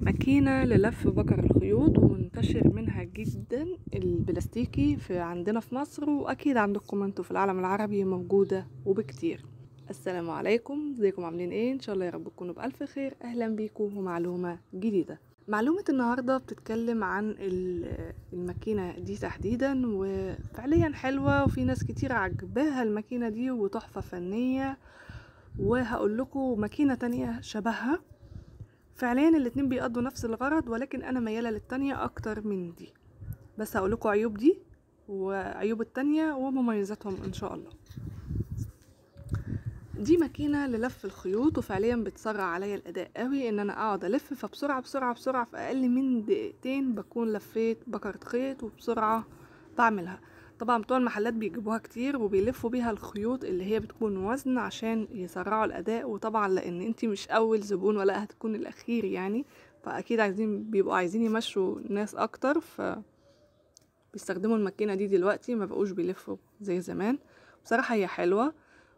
ماكينة للف بكر الخيوط ومنتشر منها جدا البلاستيكي في عندنا في مصر واكيد عندكم انتوا في العالم العربي موجودة وبكتير السلام عليكم ازيكم عاملين ايه ان شاء الله يا رب تكونوا بالف خير اهلا بيكم ومعلومة جديدة معلومة النهاردة بتتكلم عن الماكينة دي تحديدا وفعليا حلوة وفي ناس كتير عجباها الماكينة دي وتحفة فنية وهقول لكم ماكينة تانية شبهها فعليا الاتنين بيقضوا نفس الغرض ولكن انا مياله للتانية اكتر من دي بس هقولكوا عيوب دي وعيوب التانية ومميزاتهم ان شاء الله دي ماكينة للف الخيوط وفعليا بتسرع عليا الأداء قوي إن أنا أقعد ألف فبسرعة بسرعة بسرعة في أقل من دقيقتين بكون لفيت بكرة خيط وبسرعة بعملها طبعا بتوع المحلات بيجيبوها كتير وبيلفوا بيها الخيوط اللي هي بتكون وزن عشان يسرعوا الاداء وطبعا لان انتي مش اول زبون ولا هتكون الاخير يعني فاكيد عايزين بيبقوا عايزين يمشوا ناس اكتر ف بيستخدموا الماكينه دي دلوقتي ما بقوش بيلفوا زي زمان بصراحه هي حلوه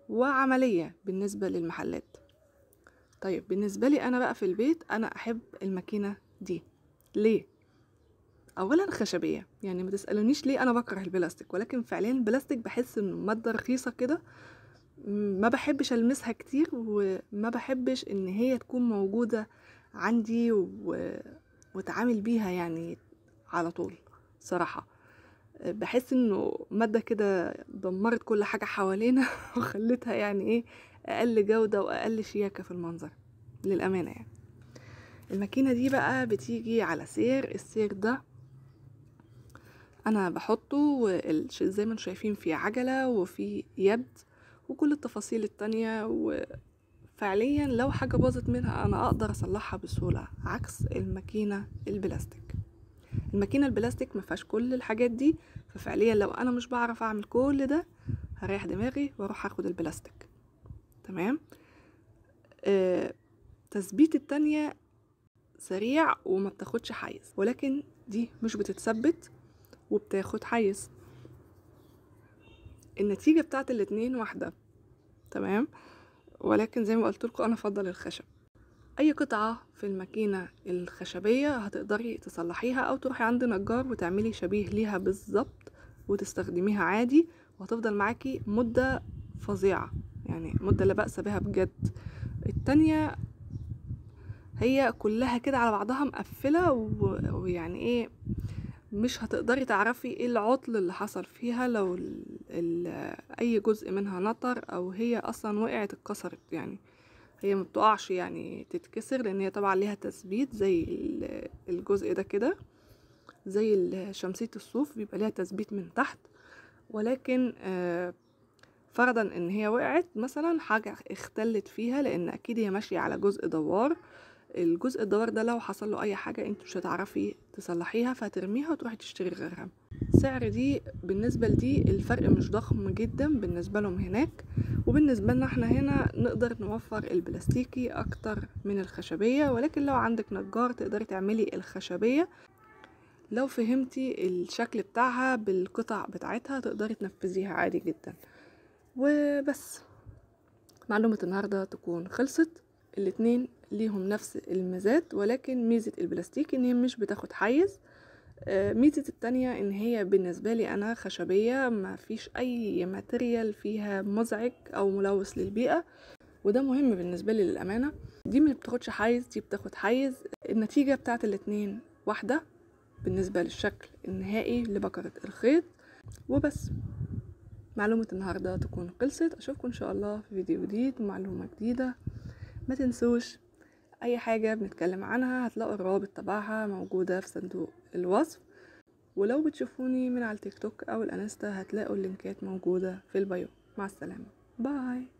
وعمليه بالنسبه للمحلات طيب بالنسبه لي انا بقى في البيت انا احب الماكينه دي ليه اولا خشبيه يعني ما تسالونيش ليه انا بكره البلاستيك ولكن فعليا البلاستيك بحس انه ماده رخيصه كده ما بحبش المسها كتير وما بحبش ان هي تكون موجوده عندي و... وتعامل بيها يعني على طول صراحه بحس انه ماده كده دمرت كل حاجه حوالينا وخلتها يعني ايه اقل جوده واقل شياكه في المنظر للامانه يعني الماكينه دي بقى بتيجي على سير السير ده انا بحطه زي ما انتم شايفين في عجله وفي يد وكل التفاصيل التانية وفعليا لو حاجه باظت منها انا اقدر اصلحها بسهوله عكس الماكينه البلاستيك الماكينه البلاستيك ما كل الحاجات دي ففعليا لو انا مش بعرف اعمل كل ده هريح دماغي واروح اخد البلاستيك تمام آه تثبيت التانية سريع وما بتاخدش حيز ولكن دي مش بتتثبت وبتاخد حيز النتيجة بتاعت الاتنين واحدة تمام ولكن زي ما قلت لكم انا افضل الخشب اي قطعة في الماكينة الخشبية هتقدري تصلحيها او تروحي عند نجار وتعملي شبيه ليها بالظبط وتستخدميها عادي وهتفضل معاكي مدة فظيعة يعني مدة لا بأس بها بجد التانية هي كلها كده على بعضها مقفلة ويعني ايه مش هتقدري تعرفي ايه العطل اللي حصل فيها لو ال ال اي جزء منها نطر او هي اصلا وقعت اتكسرت يعني هي ما بتقعش يعني تتكسر لان هي طبعا ليها تثبيت زي الجزء ده كده زي شمسية الصوف بيبقى ليها تثبيت من تحت ولكن آه، فرضا ان هي وقعت مثلا حاجة اختلت فيها لان اكيد هي ماشية على جزء دوار الجزء الدوار ده لو حصل له اي حاجه انت مش هتعرفي تصلحيها فهترميها وتروحي تشتري غيرها سعر دي بالنسبه لدي الفرق مش ضخم جدا بالنسبه لهم هناك وبالنسبه لنا احنا هنا نقدر نوفر البلاستيكي اكتر من الخشبيه ولكن لو عندك نجار تقدري تعملي الخشبيه لو فهمتي الشكل بتاعها بالقطع بتاعتها تقدري تنفذيها عادي جدا وبس معلومه النهارده تكون خلصت الاتنين ليهم نفس الميزات ولكن ميزة البلاستيك ان هي مش بتاخد حيز آه، ميزة التانية ان هي بالنسبة لي انا خشبية ما فيش اي ماتريال فيها مزعج او ملوث للبيئة وده مهم بالنسبة لي للأمانة دي ما بتاخدش حيز دي بتاخد حيز النتيجة بتاعت الاتنين واحدة بالنسبة للشكل النهائي لبكرة الخيط وبس معلومة النهاردة تكون خلصت أشوفكم إن شاء الله في فيديو جديد معلومة جديدة ما تنسوش اي حاجة بنتكلم عنها هتلاقوا الروابط تبعها موجودة في صندوق الوصف ولو بتشوفوني من على التيك توك او الانستا هتلاقوا اللينكات موجودة في البايو مع السلامة باي